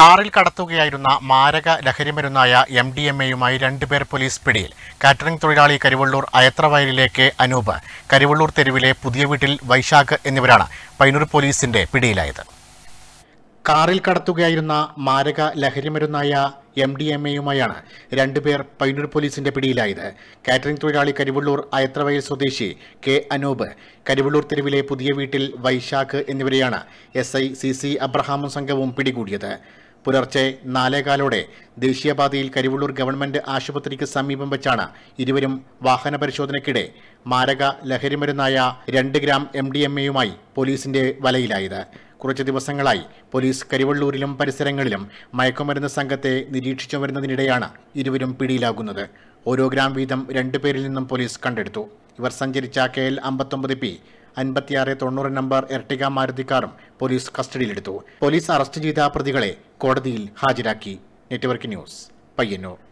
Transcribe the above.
കാറിൽ കടത്തുകയായിരുന്ന മാരക ലഹരിമരുന്നായ എം ഡി എം എയുമായി രണ്ടുപേർ പോലീസ് പിടിയിൽ കാറ്ററിംഗ് തൊഴിലാളി കരിവള്ളൂർ അയത്രവയലിലേക്ക് അനൂപ് കരിവള്ളൂർ തെരുവിലെ പുതിയ വീട്ടിൽ വൈശാഖ് എന്നിവരാണ് പൈനൂർ പോലീസിന്റെ പിടിയിലായത് കാറിൽ കടത്തുകയായിരുന്ന മാരക ലഹരിമരുന്നായ എം ഡി എം എയുമായാണ് രണ്ടുപേർ പൈനൂർ പോലീസിന്റെ പിടിയിലായത് കാറ്ററിംഗ് തൊഴിലാളി കരിവള്ളൂർ അയത്രവയൽ സ്വദേശി കെ അനൂപ് കരിവള്ളൂർ തെരുവിലെ പുതിയ വീട്ടിൽ വൈശാഖ് എന്നിവരെയാണ് എസ് ഐ സി സി അബ്രഹാമും സംഘവും പിടികൂടിയത് പുലർച്ചെ നാലേകാലോടെ ദേശീയപാതയിൽ കരിവള്ളൂർ ഗവൺമെന്റ് ആശുപത്രിക്ക് സമീപം വെച്ചാണ് ഇരുവരും വാഹന പരിശോധനയ്ക്കിടെ മാരക ലഹരിമരുന്നായ രണ്ട് ഗ്രാം എം ഡി എം എയുമായി പോലീസിന്റെ വലയിലായത് കുറച്ച് ദിവസങ്ങളായി പോലീസ് കരിവള്ളൂരിലും പരിസരങ്ങളിലും മയക്കുമരുന്ന് സംഘത്തെ നിരീക്ഷിച്ചു വരുന്നതിനിടെയാണ് ഇരുവരും പിടിയിലാകുന്നത് ഓരോ ഗ്രാം വീതം രണ്ടുപേരിൽ നിന്നും പോലീസ് കണ്ടെടുത്തു ഇവർ സഞ്ചരിച്ച കെ എൽ അമ്പത്തൊമ്പത് പി അൻപത്തിയാറ് തൊണ്ണൂറ് നമ്പർ എർട്ടിക മാരുതി കാറും പോലീസ് കസ്റ്റഡിയിലെടുത്തു പോലീസ് അറസ്റ്റ് ചെയ്ത പ്രതികളെ കോടതിയിൽ ഹാജരാക്കി നെറ്റ്വർക്ക് ന്യൂസ് പയ്യന്നൂർ